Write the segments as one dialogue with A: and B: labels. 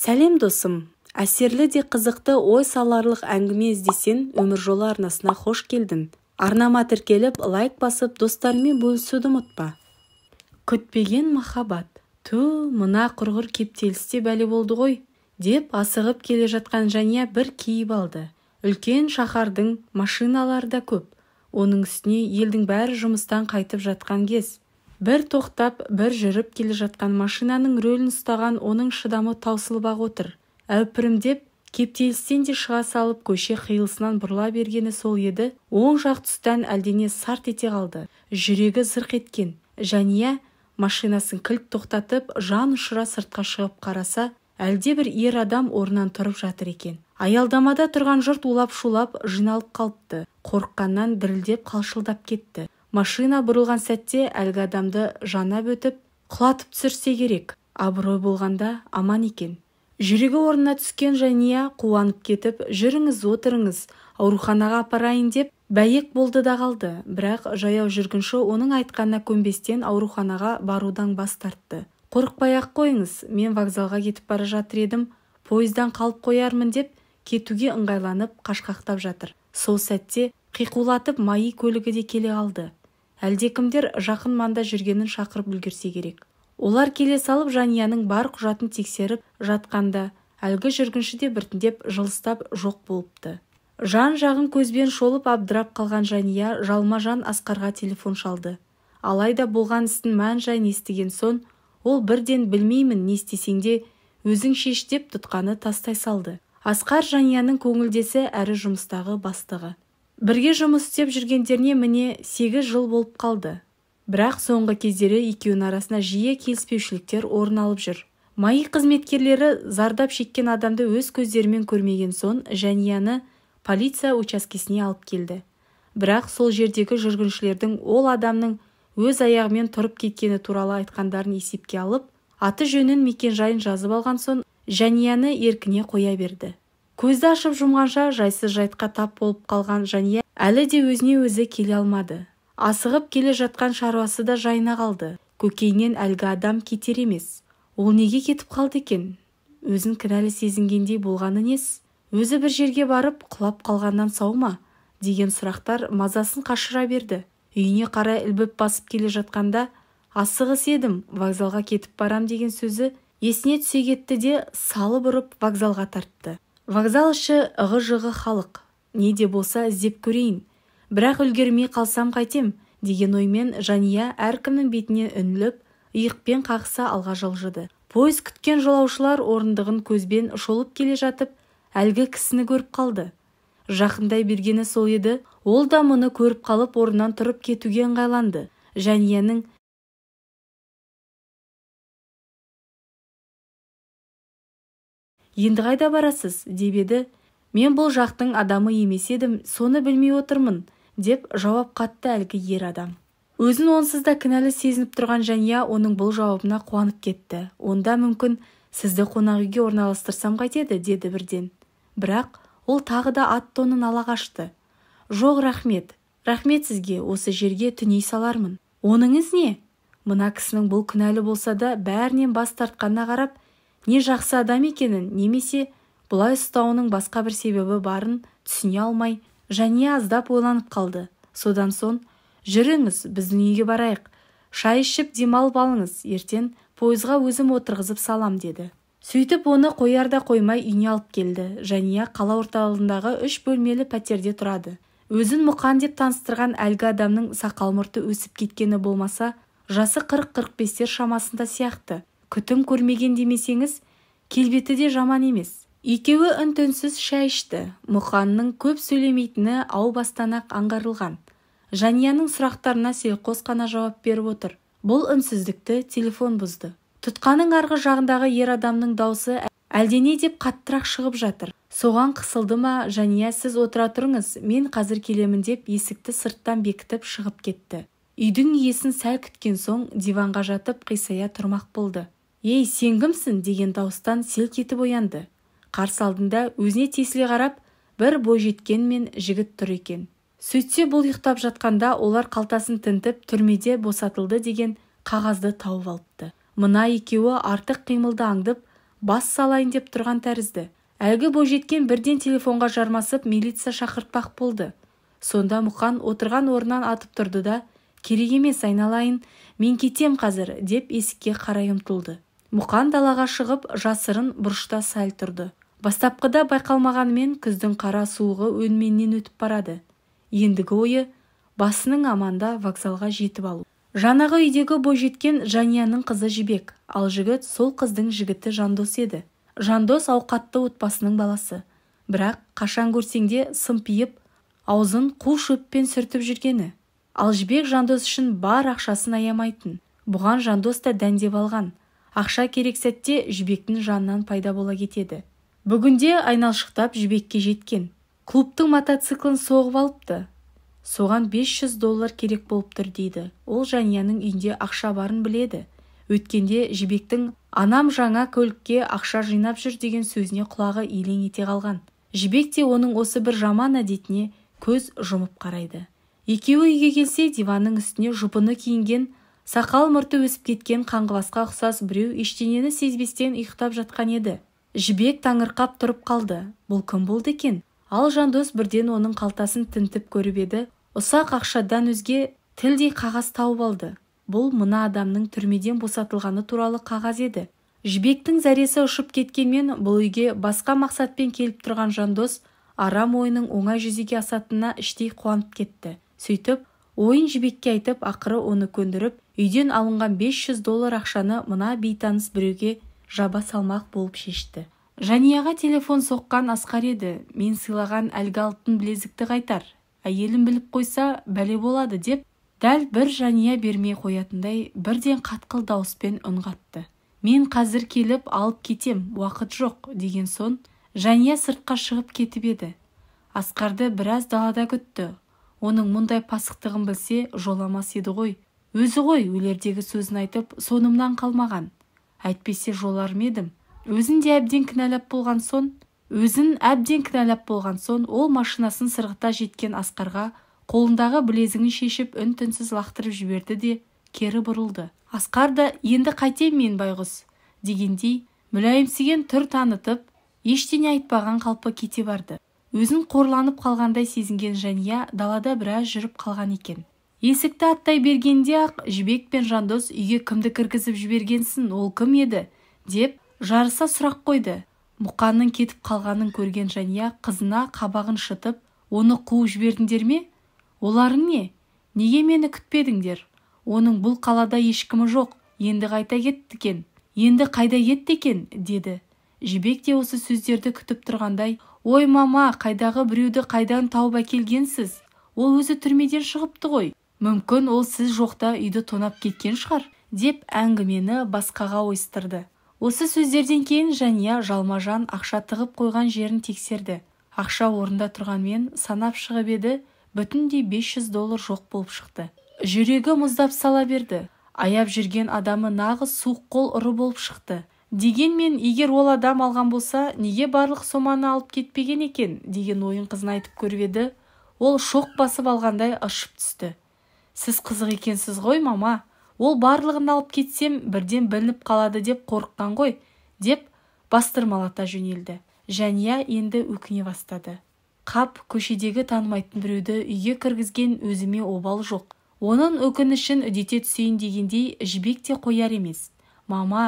A: сәлем досым әсерлі де қызықты ой саларлық әңгіме іздесен өмір жолы арнасына қош келдің арнама тіркеліп лайк басып достарыңмен бөлісуді ұмытпа күтпеген махаббат ту мына құрғыр кептелісте бәле болды ғой деп асығып келе жатқан және бір киіп алды үлкен шаһардың машиналары да көп оның үстіне елдің бәрі жұмыстан қайтып жатқан кез бір тоқтап бір жүріп келе жатқан машинаның рөлін ұстаған оның шыдамы таусылып-ақ отыр әупірімдеп кептелістен де шыға салып көше қиылысынан бұрыла бергені сол еді оң жақ тұстан әлдене сарт ете қалды жүрегі зырқ еткен жәния машинасын кілт тоқтатып жан ұшыра сыртқа шығып қараса әлде бір ер адам орнынан тұрып жатыр екен аялдамада тұрған жұрт улап шулап жиналып қалыпты қорыққаннан дірілдеп қалшылдап кетті машина бұрылған сәтте әлгі адамды жанап өтіп құлатып түсірсе керек абырой болғанда аман екен жүрегі орнына түскен жәния қуанып кетіп жүріңіз отырыңыз ауруханаға апарайын деп бәйек болды да қалды бірақ жаяу жүргінші оның айтқанына көнбестен ауруханаға барудан бас тартты қорықпай-ақ қойыңыз мен вокзалға кетіп бара жатыр едім пойыздан қалып қоярмын деп кетуге ыңғайланып қашқақтап жатыр сол сәтте қиқулатып маи көлігі де келе қалды әлдекімдер жақын маңда жүргенін шақырып үлгерсе керек олар келе салып жанияның бар құжатын тексеріп жатқанда әлгі жүргінші де біртіндеп жылыстап жоқ болыпты жан-жағын көзбен шолып абдырап қалған жания жалма-жан асқарға телефон шалды алайда болған істің мән-жайын естіген соң ол бірден білмеймін не істесең де өзің шеш деп тұтқаны тастай салды асқар жанияның көңілдесі әрі жұмыстағы бастығы бірге жұмыс істеп жүргендеріне міне сегіз жыл болып қалды бірақ соңғы кездері екеуінің арасында жиі келіспеушіліктер орын алып жүр маи қызметкерлері зардап шеккен адамды өз көздерімен көрмеген соң жәнияны полиция учаскесіне алып келді бірақ сол жердегі жүргіншілердің ол адамның өз аяғымен тұрып кеткені туралы айтқандарын есепке алып аты жөнін мекенжайын жазып алған соң жәнияны еркіне қоя берді көзді ашып жұмғанша жайсыз жайтқа тап болып қалған жәния әлі де өзіне өзі келе алмады асығып келе жатқан шаруасы да жайына қалды көкейінен әлгі адам кетер емес ол неге кетіп қалды екен өзін кінәлі сезінгендей болғаны нес өзі бір жерге барып құлап қалғаннан сау ма деген сұрақтар мазасын қашыра берді үйіне қарай ілбіп басып келе жатқанда асығыс едім вокзалға кетіп барам деген сөзі есіне түсе кетті де салып ұрып вокзалға тартты вокзал іші ығы-жығы халық не де болса іздеп көрейін бірақ үлгермей қалсам қайтем деген оймен жания әркімнің бетіне үңіліп иықпен қақса алға жылжыды пойыз күткен жолаушылар орындығын көзбен шолып келе жатып әлгі кісіні көріп қалды жақындай бергені сол еді ол да мұны көріп қалып орнынан тұрып кетуге ыңғайланды жәнияның енді қайда барасыз деп еді мен бұл жақтың адамы емес едім соны білмей отырмын деп жауап қатты әлгі ер адам өзін онсыз да кінәлі сезініп тұрған жәния оның бұл жауабына қуанып кетті онда мүмкін сізді қонақ үйге орналастырсам қайтеді деді бірден бірақ ол тағы да ат тонын ала қашты жоқ рахмет рахмет сізге осы жерге түней салармын оныңыз не мына кісінің бұл кінәлі болса да бәрінен бас тартқанына қарап не жақсы адам екенін немесе бұлай ұстауының басқа бір себебі барын түсіне алмай және аздап ойланып қалды содан соң жүріңіз біздің үйге барайық шай ішіп демалып алыңыз ертең пойызға өзім отырғызып салам деді сөйтіп оны қояр қоймай үйіне алып келді жәния қала орталығындағы үш бөлмелі пәтерде тұрады өзін мұқан деп таныстырған әлгі адамның сақал мұрты өсіп кеткені болмаса жасы қырық қырық бестер шамасында сияқты күтім көрмеген демесеңіз келбеті де жаман емес екеуі үн-түнсіз шай ішті мұқанның көп сөйлемейтіні ау бастан ақ аңғарылған жанияның сұрақтарына селқос қана жауап беріп отыр бұл үнсіздікті телефон бұзды тұтқаның арғы жағындағы ер адамның даусы әлдене деп қаттырақ шығып жатыр соған қысылды ма жания сіз отыра тұрыңыз мен қазір келемін деп есікті сырттан бекітіп шығып кетті үйдің иесін сәл күткен соң диванға жатып қисая тұрмақ болды ей сен кімсің деген дауыстан селк етіп оянды қарсы алдында өзіне тесіле қарап бір бойжеткен мен жігіт тұр екен сөйтсе бұл ұйықтап жатқанда олар қалтасын тінтіп түрмеде босатылды деген қағазды тауып алыпты мына екеуі артық қимылды аңдып бас салайын деп тұрған тәрізді әлгі бойжеткен бірден телефонға жармасып милиция шақыртпақ болды сонда мұқан отырған орнынан атып тұрды да керек емес айналайын мен кетем қазір деп есікке қарай ұмтылды мұқан далаға шығып жасырын бұрышта сәл тұрды бастапқыда байқалмағанымен күздің қара суығы өнменнен өтіп барады ендігі ойы басының аманда вокзалға жетіп алу жаңағы үйдегі бойжеткен жанияның қызы жібек ал жігіт сол қыздың жігіті жандос еді жандос ауқатты отбасының баласы бірақ қашан көрсең де сымпиып аузын қу шөппен сүртіп жүргені ал жібек жандос үшін бар ақшасын аямайтын бұған жандос та дәндеп алған ақша керек сәтте жібектің жанынан пайда бола кетеді бүгінде айналшықтап жібекке жеткен клубтың мотоциклін соғып алыпты соған 500 доллар керек болып тұр дейді ол жанияның үйінде ақша барын біледі өткенде жібектің анам жаңа көлікке ақша жинап жүр деген сөзіне құлағы елең ете қалған жібек те оның осы бір жаман әдетіне көз жұмып қарайды екеуі үйге келсе диванның үстіне жұпыны киінген сақал-мұрты өсіп кеткен қаңғыбасқа ұқсас біреу ештеңені сезбестен ұйықтап жатқан еді жібек таңырқап тұрып қалды бұл кім болды екен ал жандос бірден оның қалтасын тінтіп көріп еді ұсақ ақшадан өзге тілдей қағаз тауып алды бұл мына адамның түрмеден босатылғаны туралы қағаз еді жібектің зәресі ұшып кеткенмен бұл үйге басқа мақсатпен келіп тұрған жандос арам ойының оңай жүзеге асатынына іштей қуанып кетті сөйтіп ойын жібекке айтып ақыры оны көндіріп үйден алынған 500 доллар ақшаны мына бейтаныс біреуге жаба салмақ болып шешті жанияға телефон соққан асқар еді мен сыйлаған әлгі алтын білезікті қайтар әйелім біліп қойса бәле болады деп дәл бір жания бермей қоятындай бірден қатқыл дауыспен үн қатты мен қазір келіп алып кетем уақыт жоқ деген соң жания сыртқа шығып кетіп еді асқарды біраз далада күтті оның мұндай пасықтығын білсе жоламас еді ғой өзі ғой өлердегі сөзін айтып сонымнан қалмаған әйтпесе жолар ма едім өзін де әбден кінәлап болған соң өзін әбден кінәлап болған соң ол машинасын сырғыта жеткен асқарға қолындағы білезігін шешіп үн-түнсіз лақтырып жіберді де кері бұрылды асқар да енді қайтем мен байғұс дегендей мүләйімсіген түр танытып ештеңе айтпаған қалпы кете барды өзін қорланып қалғандай сезінген жәния далада біраз жүріп қалған екен есікті аттай бергенде ақ жібек пен жандос үйге кімді кіргізіп жібергенсін ол кім еді деп жарыса сұрақ қойды мұқанның кетіп қалғанын көрген жәния қызына қабағын шытып оны қуып жібердіңдер ме оларың не неге мені күтпедіңдер оның бұл қалада ешкімі жоқ енді қайта кетті екен енді қайда кетті екен деді жібек те осы сөздерді күтіп тұрғандай ой мама қайдағы біреуді қайдан тауып әкелгенсіз ол өзі түрмеден шығыпты ғой мүмкін ол сіз жоқта үйді тонап кеткен шығар деп әңгімені басқаға ойыстырды осы сөздерден кейін жәния жалма-жан ақша тығып қойған жерін тексерді ақша орында тұрғанмен санап шығып еді бүтіндей 500 доллар жоқ болып шықты жүрегі мұздап сала берді аяп жүрген адамы нағыз суық қол ұры болып шықты дегенмен егер ол адам алған болса неге барлық соманы алып кетпеген екен деген ойын қызына айтып көріп еді ол шоқ басып алғандай ыршып түсті сіз қызық екенсіз ғой мама ол барлығын алып кетсем бірден білініп қалады деп қорыққан ғой деп бастырмалата жөнелді жәния енді өкіне бастады қап көшедегі танымайтын біреуді үйге кіргізген өзіме обал жоқ оның өкінішін үдете түсейін дегендей жібек те қояр емес мама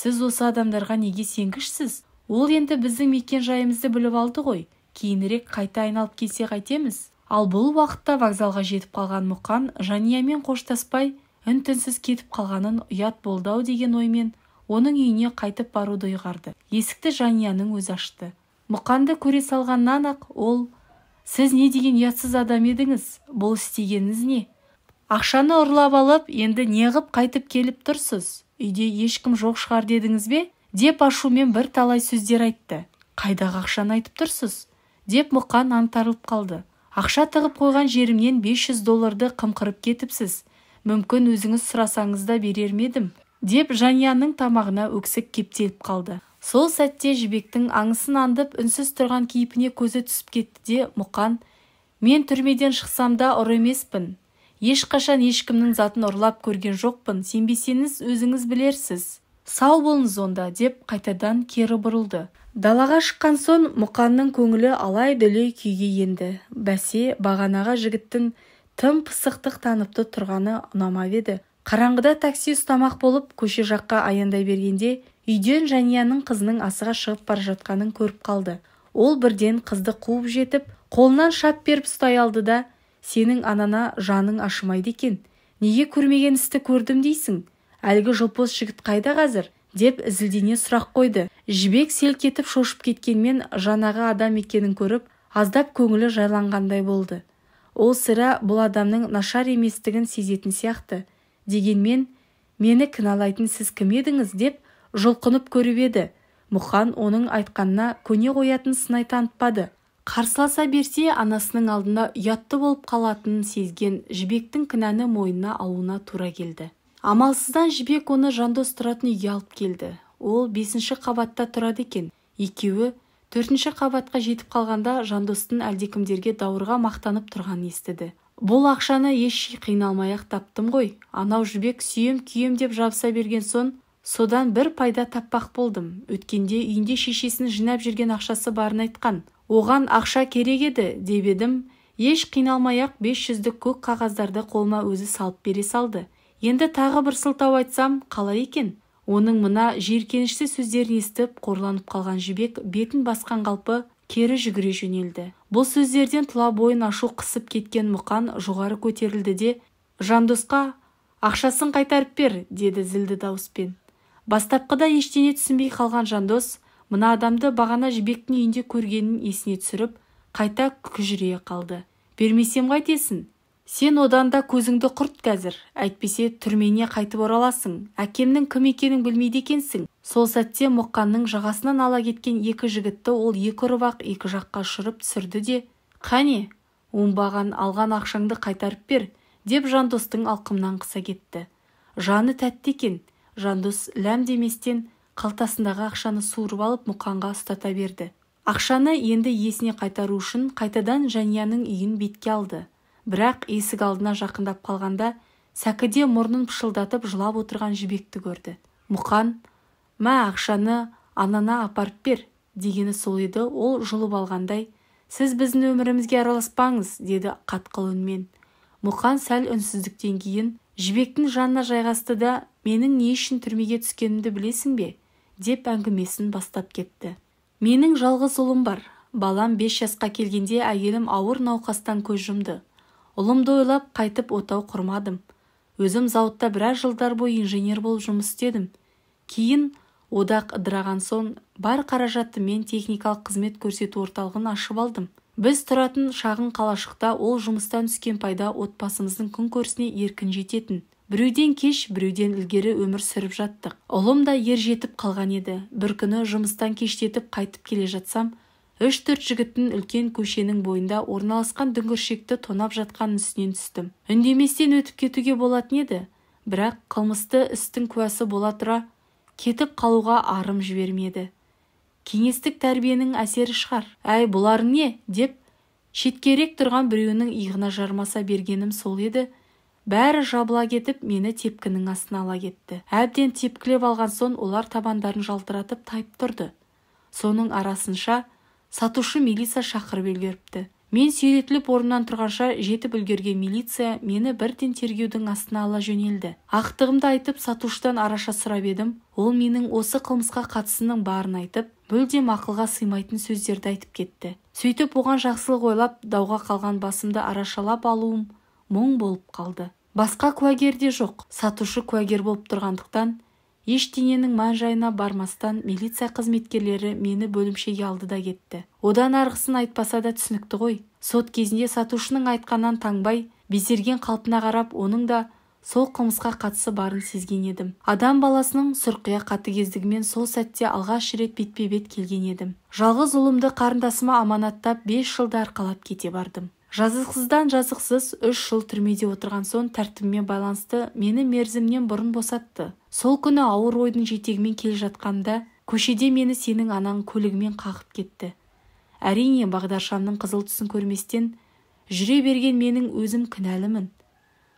A: сіз осы адамдарға неге сенгішсіз ол енді біздің мекен жайымызды біліп алды ғой кейінірек қайта айналып келсе қайтеміз ал бұл уақытта вокзалға жетіп қалған мұқан жаниямен қоштаспай үн-түнсіз кетіп қалғанын ұят болдау деген оймен оның үйіне қайтып баруды ұйғарды есікті жанияның өзі ашты мұқанды көре салғаннан-ақ ол сіз не деген ұятсыз адам едіңіз бұл істегеніңіз не ақшаны ұрлап алып енді неғып қайтып келіп тұрсыз үйде ешкім жоқ шығар дедіңіз бе деп ашумен бір талай сөздер айтты қайдағы ақшаны айтып тұрсыз деп мұқан аңтарылып қалды ақша тығып қойған жерімнен 500 долларды қымқырып кетіпсіз мүмкін өзіңіз сұрасаңыз да берер медім деп жаньяның тамағына өксік кептеліп қалды сол сәтте жібектің аңысын аңдып үнсіз тұрған кейпіне көзі түсіп кетті де мұқан мен түрмеден шықсам да ұры емеспін ешқашан ешкімнің затын ұрлап көрген жоқпын сенбесеңіз өзіңіз білерсіз сау болыңыз онда деп қайтадан кері бұрылды далаға шыққан соң мұқанның көңілі алай-дүлей күйге енді бәсе бағанаға жігіттің тым пысықтық таныпты тұрғаны ұнамап еді қараңғыда такси ұстамақ болып көше жаққа аяндай бергенде үйден жәнияның қызының асыға шығып бара жатқанын көріп қалды ол бірден қызды қуып жетіп қолынан шап беріп ұстай алды да сенің анана жаның ашымайды екен неге көрмеген істі көрдім дейсің әлгі жылпос жігіт қайда қазір деп зілдене сұрақ қойды жібек селк етіп шошып кеткенмен жаңағы адам екенін көріп аздап көңілі жайланғандай болды ол сірә бұл адамның нашар еместігін сезетін сияқты дегенмен мені кінәлайтын сіз кім едіңіз деп жұлқынып көріп еді мұхан оның айтқанына көне қоятын сынай танытпады қарсыласа берсе анасының алдында ұятты болып қалатынын сезген жібектің кінәні мойнына алуына тура келді амалсыздан жібек оны жандос тұратын үйге алып келді ол бесінші қабатта тұрады екен екеуі төртінші қабатқа жетіп қалғанда жандостың әлдекімдерге дауырға мақтанып тұрғанын естіді бұл ақшаны еш қиналмай-ақ таптым ғой анау жібек сүйем күйем деп жабыса берген соң содан бір пайда таппақ болдым өткенде үйінде шешесінің жинап жүрген ақшасы барын айтқан оған ақша керек еді деп едім еш қиналмай-ақ бес жүздік көк қағаздарды қолыма өзі салып бере салды енді тағы бір сылтау айтсам қалай екен оның мына жиіркенішті сөздерін естіп қорланып қалған жібек бетін басқан қалпы кері жүгіре жөнелді бұл сөздерден тұла бойын ашу қысып кеткен мұқан жоғары көтерілді де жандосқа ақшасын қайтарып бер деді зілді дауыспен бастапқыда ештеңе түсінбей қалған жандос мына адамды бағана жібектің үйінде көргенін есіне түсіріп қайта күжірейе қалды бермесем қайтесің сен одан да көзіңді құрт қазір әйтпесе түрмене қайтып ораласың әкемнің кім екенін білмейді екенсің сол сәтте мұқанның жағасынан ала кеткен екі жігітті ол екі ұрып екі жаққа ұшырып түсірді де қане оңбаған алған ақшаңды қайтарып бер деп жандостың алқымнан қыса кетті жаны тәтті екен жандос ләм деместен қалтасындағы ақшаны суырып алып мұқанға ұстата берді ақшаны енді иесіне қайтару үшін қайтадан жанияның үйін бетке алды бірақ есік алдына жақындап қалғанда сәкіде мұрнын пышылдатып жылап отырған жібекті көрді мұқан мә ақшаны анана апарып бер дегені сол еді ол жұлып алғандай сіз біздің өмірімізге араласпаңыз деді қатқыл үнмен мұқан сәл үнсіздіктен кейін жібектің жанына жайғасты да менің не үшін түрмеге түскенімді білесің бе деп әңгімесін бастап кетті менің жалғыз ұлым бар балам бес жасқа келгенде әйелім ауыр науқастан көз жұмды ұлымды ойлап қайтып отау құрмадым өзім зауытта біраз жылдар бойы инженер болып жұмыс істедім кейін одақ ыдыраған соң бар қаражатты мен техникалық қызмет көрсету орталығын ашып алдым біз тұратын шағын қалашықта ол жұмыстан түскен пайда отбасымыздың күн көрісіне еркін жететін біреуден кеш біреуден ілгері өмір сүріп жаттық ұлым да ер жетіп қалған еді бір күні жұмыстан кештетіп қайтып келе жатсам үш-төрт жігіттің үлкен көшенің бойында орналасқан дүңгіршекті тонап жатқан үстінен түстім үндеместен өтіп кетуге болатын еді бірақ қылмысты істің куәсі бола тұра кетіп қалуға арым жібермеді кеңестік тәрбиенің әсері шығар әй бұлар не деп шеткерек тұрған біреуінің иығына жармаса бергенім сол еді бәрі жабыла кетіп мені тепкінің астына ала кетті әбден тепкілеп алған соң олар табандарын жалтыратып тайып тұрды соның арасынша сатушы милиция шақырып үлгеріпті мен сүйретіліп орнымнан тұрғанша жетіп үлгерген милиция мені бірден тергеудің астына ала жөнелді ақтығымды айтып сатушыдан араша сұрап едім ол менің осы қылмысқа қатысының барын айтып мүлдем ақылға сыймайтын сөздерді айтып кетті сөйтіп оған жақсылық ойлап дауға қалған басымды арашалап алуым мұң болып қалды басқа куәгер де жоқ сатушы куәгер болып тұрғандықтан ештеңенің мән-жайына бармастан милиция қызметкерлері мені бөлімшеге алды да кетті одан арғысын айтпаса да түсінікті ғой сот кезінде сатушының айтқанынан таңбай безерген қалпына қарап оның да сол қылмысқа қатысы барын сезген едім адам баласының сұрқия қатыгездігімен сол сәтте алғаш рет бетпе-бет келген едім жалғыз ұлымды қарындасыма аманаттап бес жылды арқалап кете бардым жазықсыздан жазықсыз үш жыл түрмеде отырған соң тәртібіме байланысты мені мерзімнен бұрын босатты сол күні ауыр ойдың жетегімен келе жатқанда көшеде мені сенің анаң көлігімен қағып кетті әрине бағдаршамның қызыл түсін көрместен жүре берген менің өзім кінәлімін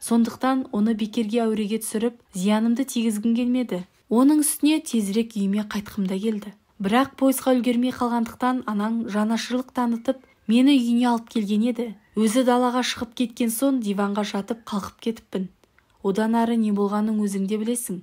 A: сондықтан оны бекерге әуреге түсіріп зиянымды тигізгім келмеді оның үстіне тезірек үйіме қайтқым да келді бірақ пойызға үлгермей қалғандықтан анаң жанашырлық танытып мені үйіне алып келген еді өзі далаға шығып кеткен соң диванға жатып қалқып кетіппін одан ары не болғанын өзің де білесің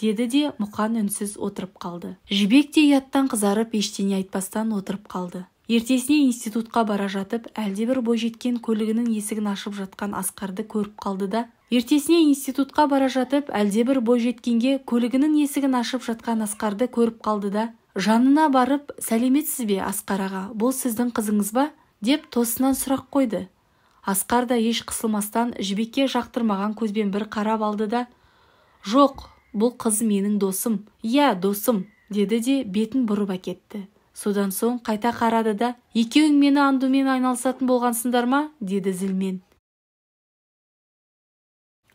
A: деді де мұқан үнсіз отырып қалды жібек те ұяттан қызарып ештеңе айтпастан отырып қалды ертесіне институтқа бара жатып әлдебір бойжеткен көлігінің есігін ашып жатқан асқарды көріп қалды да ертесіне институтқа бара жатып әлдебір бойжеткенге көлігінің есігін ашып жатқан асқарды көріп қалды да жанына барып сәлеметсіз бе асқар аға бұл сіздің қызыңыз ба деп тосыннан сұрақ қойды асқар да еш қысылмастан жібекке жақтырмаған көзбен бір қарап алды да жоқ бұл қыз менің досым иә досым деді де бетін бұрып әкетті содан соң қайта қарады да екеуің мені андумен айналысатын болғансыңдар ма деді зілмен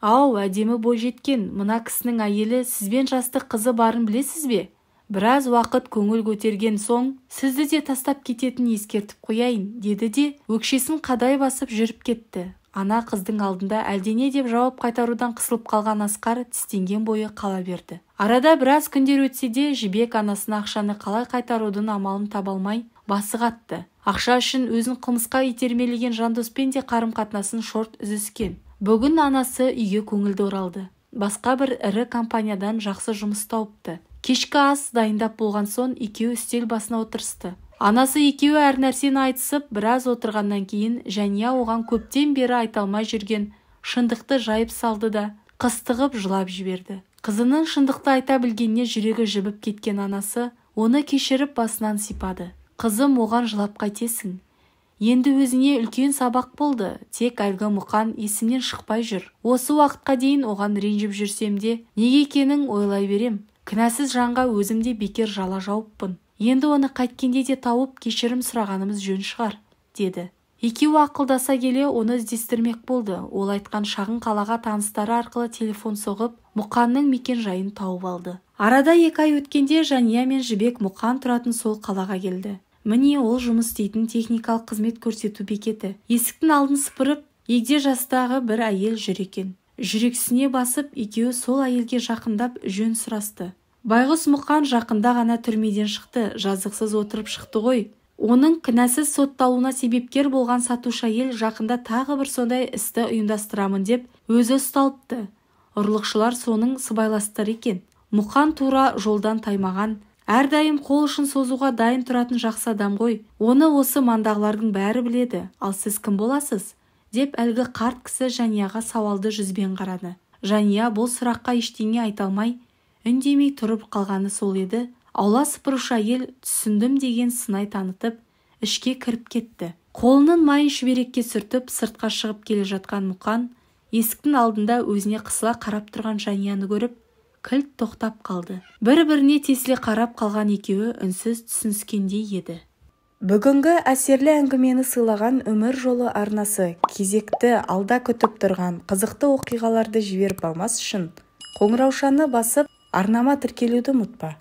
A: ау әдемі бойжеткен мына кісінің әйелі сізбен жасты қызы барын білесіз бе біраз уақыт көңіл көтерген соң сізді де тастап кететінін ескертіп қояйын деді де өкшесін қадай басып жүріп кетті ана қыздың алдында әлдене деп жауап қайтарудан қысылып қалған асқар тістенген бойы қала берді арада біраз күндер өтсе де жібек анасына ақшаны қалай қайтарудың амалын таба алмай басы қатты ақша үшін өзін қылмысқа итермелеген жандоспен де қарым қатынасын шорт үзіскен бүгін анасы үйге көңілді оралды басқа бір ірі компаниядан жақсы жұмыс тауыпты кешкі ас дайындап болған соң екеуі үстел басына отырысты анасы екеуі әр нәрсені айтысып біраз отырғаннан кейін жәния оған көптен бері айта алмай жүрген шындықты жайып салды да қыстығып жылап жіберді қызының шындықты айта білгеніне жүрегі жібіп кеткен анасы оны кешіріп басынан сипады қызым оған жылап қайтесің енді өзіне үлкен сабақ болды тек әлгі мұқан есімнен шықпай жүр осы уақытқа дейін оған ренжіп жүрсем де неге екенін ойлай берем кінәсіз жанға өзімде бекер жала жауыппын енді оны қайткенде де тауып кешірім сұрағанымыз жөн шығар деді екеуі ақылдаса келе оны іздестірмек болды ол айтқан шағын қалаға таныстары арқылы телефон соғып мұқанның мекен-жайын тауып алды арада екі ай өткенде жания мен жібек мұқан тұратын сол қалаға келді міне ол жұмыс істейтін техникалық қызмет көрсету бекеті есіктің алдын сыпырып егде жастағы бір әйел жүр екен жүрексіне басып екеуі сол әйелге жақындап жөн сұрасты байғұс мұқан жақында ғана түрмеден шықты жазықсыз отырып шықты ғой оның кінәсіз сотталуына себепкер болған сатушы әйел жақында тағы бір сондай істі ұйымдастырамын деп өзі ұсталыпты ұрлықшылар соның сыбайластары екен мұқан тура жолдан таймаған әрдайым қол ұшын созуға дайын тұратын жақсы адам ғой оны осы мандағылардың бәрі біледі ал сіз кім боласыз деп әлгі қарт кісі жанияға сауалды жүзбен қарады жания бұл сұраққа ештеңе айта алмай үндемей тұрып қалғаны сол еді аула сыпырушы әйел түсіндім деген сынай танытып ішке кіріп кетті қолының майын шүберекке сүртіп сыртқа шығып келе жатқан мұқан есіктің алдында өзіне қысыла қарап тұрған жанияны көріп кілт тоқтап қалды бір-біріне тесіле қарап қалған екеуі үнсіз түсініскендей еді бүгінгі әсерлі әңгімені сыйлаған өмір жолы арнасы кезекті алда күтіп тұрған қызықты оқиғаларды жіберіп алмас үшін қоңыраушаны басып арнама тіркелуді ұмытпа